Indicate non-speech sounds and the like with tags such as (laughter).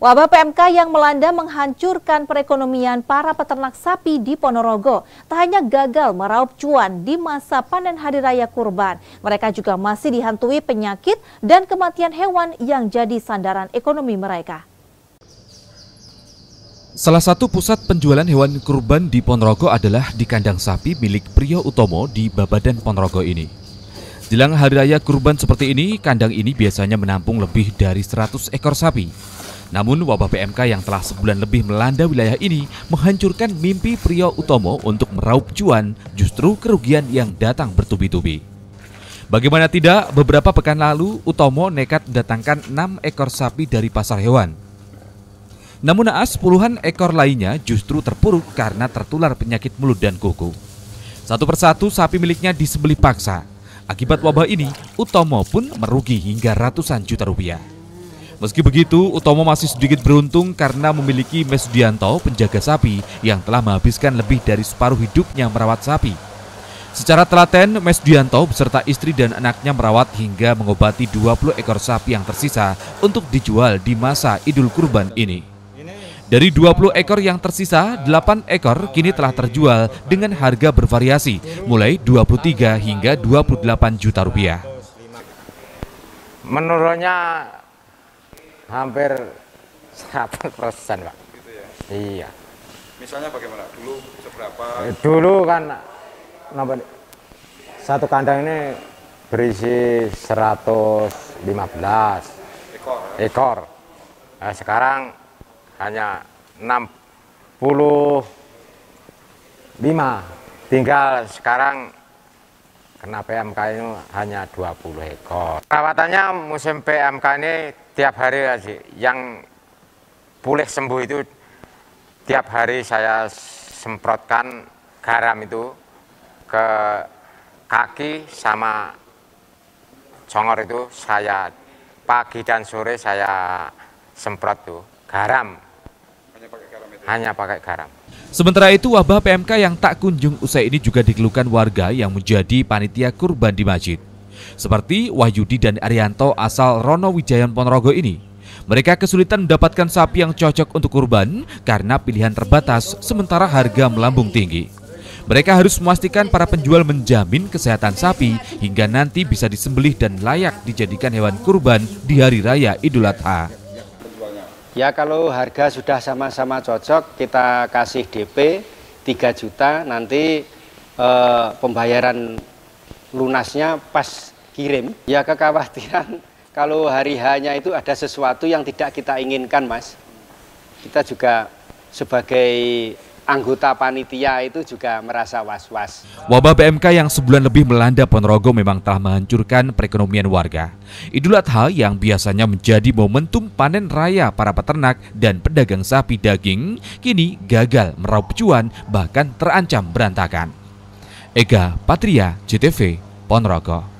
Wabah PMK yang melanda menghancurkan perekonomian para peternak sapi di Ponorogo. Tak hanya gagal meraup cuan di masa panen hari raya kurban, mereka juga masih dihantui penyakit dan kematian hewan yang jadi sandaran ekonomi mereka. Salah satu pusat penjualan hewan kurban di Ponorogo adalah di kandang sapi milik Priyo Utomo di Babadan Ponorogo ini. Jelang hari raya kurban seperti ini, kandang ini biasanya menampung lebih dari 100 ekor sapi. Namun wabah PMK yang telah sebulan lebih melanda wilayah ini menghancurkan mimpi Priyo Utomo untuk meraup cuan justru kerugian yang datang bertubi-tubi. Bagaimana tidak, beberapa pekan lalu Utomo nekat mendatangkan 6 ekor sapi dari pasar hewan. Namun naas puluhan ekor lainnya justru terpuruk karena tertular penyakit mulut dan kuku. Satu persatu sapi miliknya disembelih paksa. Akibat wabah ini, Utomo pun merugi hingga ratusan juta rupiah. Meski begitu, Utomo masih sedikit beruntung karena memiliki Mesdianto, penjaga sapi, yang telah menghabiskan lebih dari separuh hidupnya merawat sapi. Secara telaten, Mesdianto beserta istri dan anaknya merawat hingga mengobati 20 ekor sapi yang tersisa untuk dijual di masa Idul Kurban ini. Dari 20 ekor yang tersisa, 8 ekor kini telah terjual dengan harga bervariasi, mulai 23 hingga 28 juta rupiah. Menurutnya hampir 100 pak. Gitu ya? Iya. Misalnya bagaimana? Dulu seberapa? Eh, dulu kan nampak, satu kandang ini berisi 115 ekor. Ekor. Nah, sekarang hanya 65. Tinggal sekarang kena PMK ini hanya 20 ekor. Perawatannya musim PMK ini tiap hari aja. Yang pulih sembuh itu tiap hari saya semprotkan garam itu ke kaki sama congor itu saya pagi dan sore saya semprot tuh garam. Hanya pakai garam Hanya pakai garam. Sementara itu, wabah PMK yang tak kunjung usai ini juga dikeluhkan warga yang menjadi panitia kurban di masjid. Seperti Wahyudi dan Arianto asal Rono Wijayan Ponorogo ini. Mereka kesulitan mendapatkan sapi yang cocok untuk kurban karena pilihan terbatas sementara harga melambung tinggi. Mereka harus memastikan para penjual menjamin kesehatan sapi hingga nanti bisa disembelih dan layak dijadikan hewan kurban di hari raya Idul Adha. Ya kalau harga sudah sama-sama cocok kita kasih DP 3 juta nanti e, pembayaran lunasnya pas kirim. Ya kekhawatiran (laughs) kalau hari hanya itu ada sesuatu yang tidak kita inginkan mas. Kita juga sebagai anggota panitia itu juga merasa was-was. Wabah PMK yang sebulan lebih melanda Ponorogo memang telah menghancurkan perekonomian warga. Idul Adha yang biasanya menjadi momentum panen raya para peternak dan pedagang sapi daging kini gagal meraup cuan bahkan terancam berantakan. Ega Patria, JTV, Ponorogo.